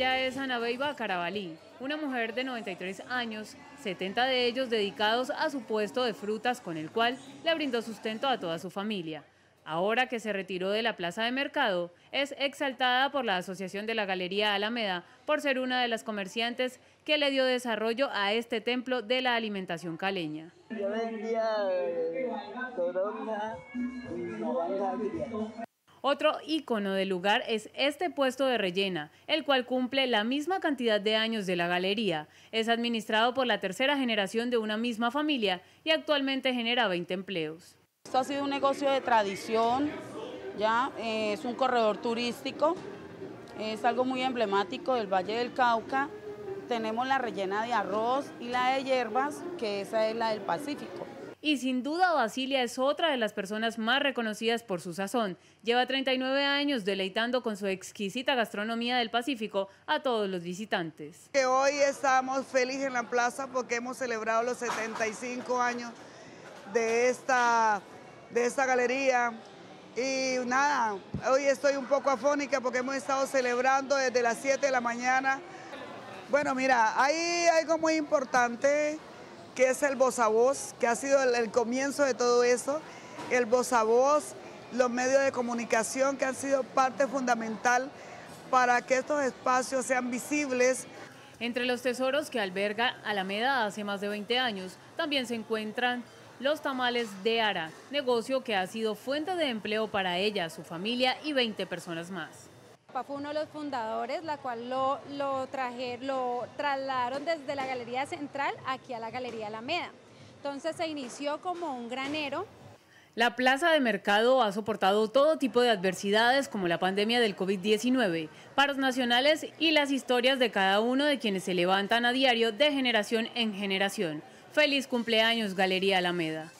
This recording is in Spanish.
Ella es Beiba Carabalí, una mujer de 93 años, 70 de ellos dedicados a su puesto de frutas con el cual le brindó sustento a toda su familia. Ahora que se retiró de la plaza de mercado, es exaltada por la Asociación de la Galería Alameda por ser una de las comerciantes que le dio desarrollo a este templo de la alimentación caleña. Eh, otro ícono del lugar es este puesto de rellena, el cual cumple la misma cantidad de años de la galería. Es administrado por la tercera generación de una misma familia y actualmente genera 20 empleos. Esto ha sido un negocio de tradición, ya eh, es un corredor turístico, es algo muy emblemático del Valle del Cauca. Tenemos la rellena de arroz y la de hierbas, que esa es la del Pacífico. Y sin duda Basilia es otra de las personas más reconocidas por su sazón. Lleva 39 años deleitando con su exquisita gastronomía del Pacífico a todos los visitantes. Que hoy estamos felices en la plaza porque hemos celebrado los 75 años de esta, de esta galería. Y nada, hoy estoy un poco afónica porque hemos estado celebrando desde las 7 de la mañana. Bueno, mira, hay algo muy importante que es el voz a voz, que ha sido el, comienzo de todo eso, el voz a voz, los medios de comunicación que han sido parte fundamental para que estos espacios sean visibles. Entre los tesoros que alberga Alameda hace más de 20 años, también se encuentran los tamales de Ara, negocio que ha sido fuente de empleo para ella, su familia y 20 personas más. Fue uno de los fundadores, la cual lo, lo trasladaron desde la Galería Central aquí a la Galería Alameda. Entonces se inició como un granero la plaza de mercado ha soportado todo tipo de adversidades como la pandemia del COVID-19, paros nacionales y las historias de cada uno de quienes se levantan a diario de generación en generación. Feliz cumpleaños, Galería Alameda.